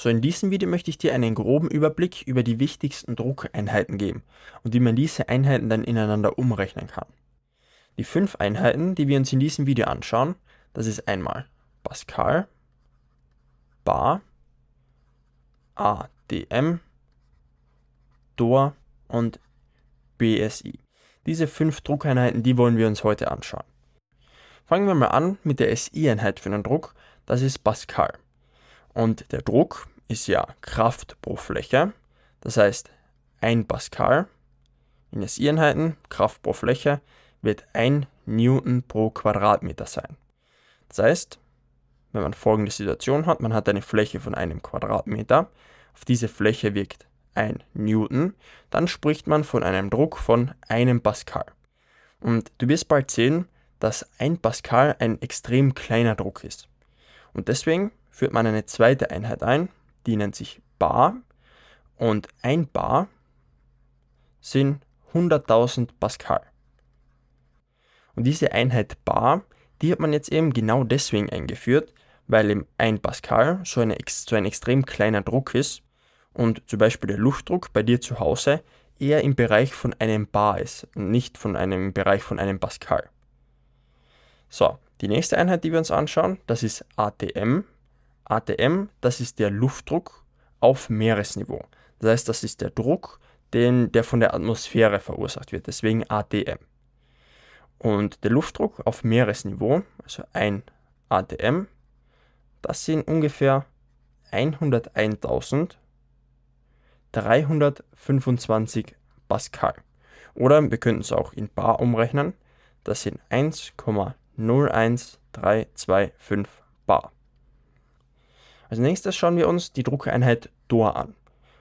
So in diesem Video möchte ich dir einen groben Überblick über die wichtigsten Druckeinheiten geben und wie man diese Einheiten dann ineinander umrechnen kann. Die fünf Einheiten, die wir uns in diesem Video anschauen, das ist einmal Pascal, Bar, ADM, DOR und BSI. Diese fünf Druckeinheiten, die wollen wir uns heute anschauen. Fangen wir mal an mit der SI-Einheit für den Druck, das ist Pascal. Und der Druck ist ja Kraft pro Fläche. Das heißt, 1 Pascal in SI-Einheiten, Kraft pro Fläche, wird ein Newton pro Quadratmeter sein. Das heißt, wenn man folgende Situation hat, man hat eine Fläche von einem Quadratmeter, auf diese Fläche wirkt 1 Newton, dann spricht man von einem Druck von einem Pascal. Und du wirst bald sehen, dass 1 Pascal ein extrem kleiner Druck ist. Und deswegen führt man eine zweite Einheit ein, die nennt sich Bar. Und ein Bar sind 100.000 Pascal. Und diese Einheit Bar, die hat man jetzt eben genau deswegen eingeführt, weil eben ein Pascal so, eine, so ein extrem kleiner Druck ist und zum Beispiel der Luftdruck bei dir zu Hause eher im Bereich von einem Bar ist und nicht von einem im Bereich von einem Pascal. So, die nächste Einheit, die wir uns anschauen, das ist ATM. ATM, das ist der Luftdruck auf Meeresniveau. Das heißt, das ist der Druck, den, der von der Atmosphäre verursacht wird, deswegen ATM. Und der Luftdruck auf Meeresniveau, also ein ATM, das sind ungefähr 101.325 Pascal. Oder wir könnten es auch in Bar umrechnen, das sind 1,9 01325 bar. Als nächstes schauen wir uns die Druckeinheit DOR an.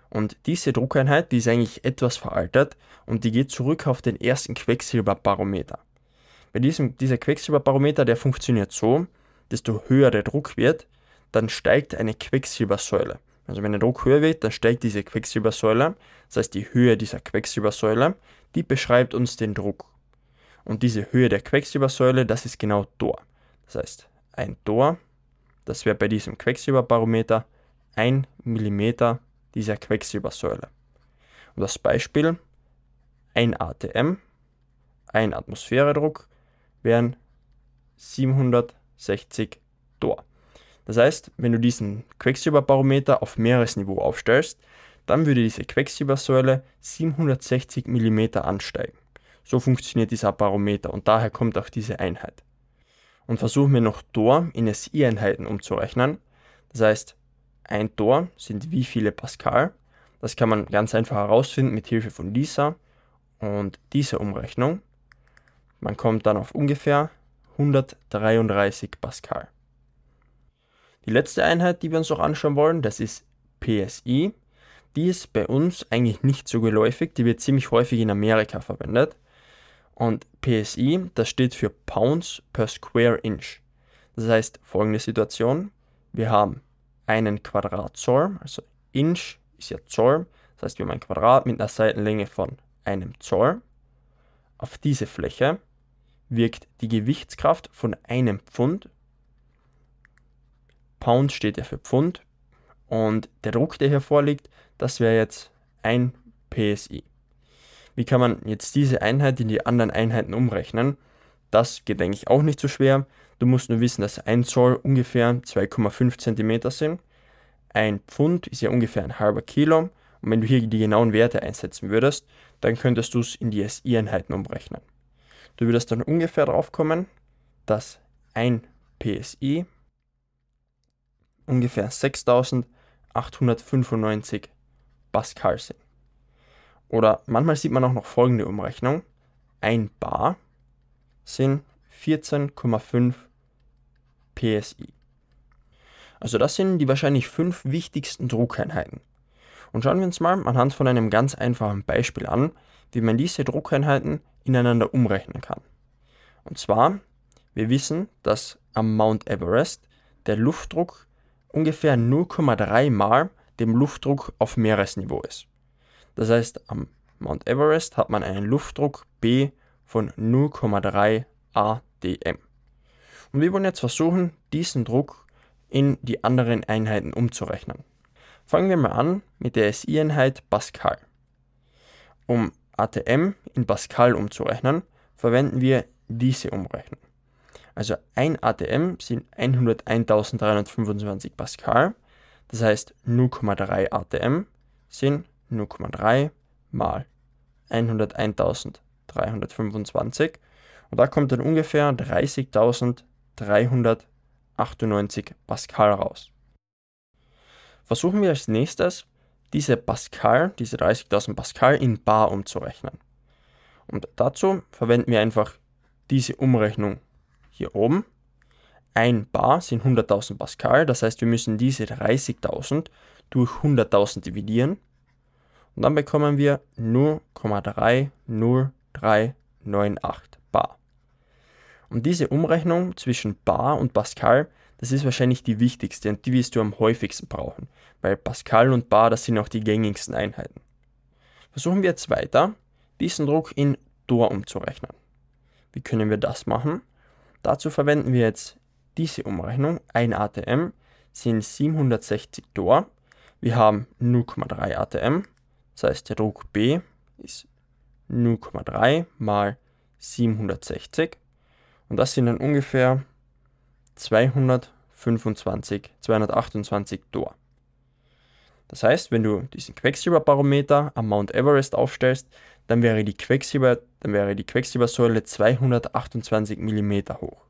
Und diese Druckeinheit, die ist eigentlich etwas veraltet und die geht zurück auf den ersten Quecksilberbarometer. Bei diesem, dieser Quecksilberbarometer, der funktioniert so, desto höher der Druck wird, dann steigt eine Quecksilbersäule. Also wenn der Druck höher wird, dann steigt diese Quecksilbersäule. Das heißt, die Höhe dieser Quecksilbersäule, die beschreibt uns den Druck. Und diese Höhe der Quecksilbersäule, das ist genau Tor. Das heißt, ein Tor, das wäre bei diesem Quecksilberbarometer 1 mm dieser Quecksilbersäule. Und das Beispiel, ein ATM, ein Atmosphäredruck, wären 760 Tor. Das heißt, wenn du diesen Quecksilberbarometer auf Meeresniveau aufstellst, dann würde diese Quecksilbersäule 760 mm ansteigen. So funktioniert dieser Barometer und daher kommt auch diese Einheit. Und versuchen wir noch Tor in SI-Einheiten umzurechnen. Das heißt, ein Tor sind wie viele Pascal. Das kann man ganz einfach herausfinden mit Hilfe von dieser und dieser Umrechnung. Man kommt dann auf ungefähr 133 Pascal. Die letzte Einheit, die wir uns noch anschauen wollen, das ist PSI. Die ist bei uns eigentlich nicht so geläufig, die wird ziemlich häufig in Amerika verwendet. Und PSI, das steht für Pounds per Square Inch. Das heißt, folgende Situation. Wir haben einen Quadratzoll, also Inch ist ja Zoll. Das heißt, wir haben ein Quadrat mit einer Seitenlänge von einem Zoll. Auf diese Fläche wirkt die Gewichtskraft von einem Pfund. Pound steht ja für Pfund. Und der Druck, der hier vorliegt, das wäre jetzt ein PSI. Wie kann man jetzt diese Einheit in die anderen Einheiten umrechnen? Das geht eigentlich auch nicht so schwer. Du musst nur wissen, dass 1 Zoll ungefähr 2,5 cm sind. Ein Pfund ist ja ungefähr ein halber Kilo. Und wenn du hier die genauen Werte einsetzen würdest, dann könntest du es in die SI-Einheiten umrechnen. Du würdest dann ungefähr drauf kommen, dass ein PSI ungefähr 6895 Pascal sind oder manchmal sieht man auch noch folgende Umrechnung. 1 Bar sind 14,5 PSI. Also das sind die wahrscheinlich fünf wichtigsten Druckeinheiten. Und schauen wir uns mal anhand von einem ganz einfachen Beispiel an, wie man diese Druckeinheiten ineinander umrechnen kann. Und zwar, wir wissen, dass am Mount Everest der Luftdruck ungefähr 0,3 mal dem Luftdruck auf Meeresniveau ist. Das heißt, am Mount Everest hat man einen Luftdruck B von 0,3 ADM. Und wir wollen jetzt versuchen, diesen Druck in die anderen Einheiten umzurechnen. Fangen wir mal an mit der SI-Einheit Pascal. Um ATM in Pascal umzurechnen, verwenden wir diese Umrechnung. Also ein ATM sind 101.325 Pascal, das heißt 0,3 ATM sind 0,3 mal 101.325 und da kommt dann ungefähr 30.398 Pascal raus. Versuchen wir als nächstes diese Pascal, diese 30.000 Pascal in Bar umzurechnen. Und dazu verwenden wir einfach diese Umrechnung hier oben. Ein Bar sind 100.000 Pascal, das heißt wir müssen diese 30.000 durch 100.000 dividieren und dann bekommen wir 0,30398 bar. Und diese Umrechnung zwischen bar und Pascal, das ist wahrscheinlich die wichtigste und die wirst du am häufigsten brauchen, weil Pascal und bar, das sind auch die gängigsten Einheiten. Versuchen wir jetzt weiter, diesen Druck in Dor umzurechnen. Wie können wir das machen? Dazu verwenden wir jetzt diese Umrechnung. 1 ATM sind 760 Dor. Wir haben 0,3 ATM. Das heißt, der Druck B ist 0,3 mal 760 und das sind dann ungefähr 225, 228 Tor. Das heißt, wenn du diesen Quecksilberbarometer am Mount Everest aufstellst, dann wäre die, Quecksilber, dann wäre die Quecksilbersäule 228 mm hoch.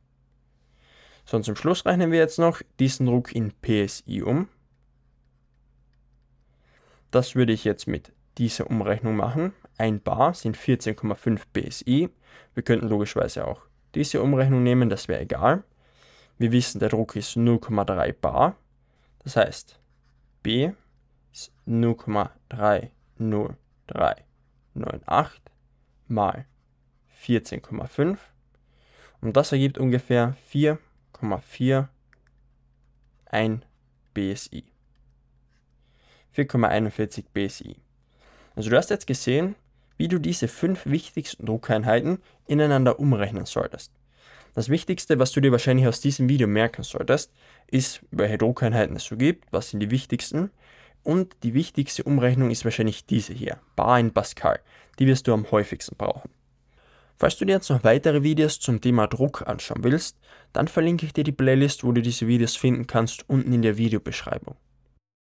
So, und zum Schluss rechnen wir jetzt noch diesen Druck in PSI um. Das würde ich jetzt mit diese Umrechnung machen. Ein Bar sind 14,5 BSI. Wir könnten logischerweise auch diese Umrechnung nehmen, das wäre egal. Wir wissen, der Druck ist 0,3 Bar. Das heißt, B ist 0,30398 mal 14,5. Und das ergibt ungefähr 4,41 BSI. 4,41 BSI. Also du hast jetzt gesehen, wie du diese fünf wichtigsten Druckeinheiten ineinander umrechnen solltest. Das Wichtigste, was du dir wahrscheinlich aus diesem Video merken solltest, ist, welche Druckeinheiten es so gibt, was sind die wichtigsten. Und die wichtigste Umrechnung ist wahrscheinlich diese hier, Bar in Pascal. Die wirst du am häufigsten brauchen. Falls du dir jetzt noch weitere Videos zum Thema Druck anschauen willst, dann verlinke ich dir die Playlist, wo du diese Videos finden kannst, unten in der Videobeschreibung.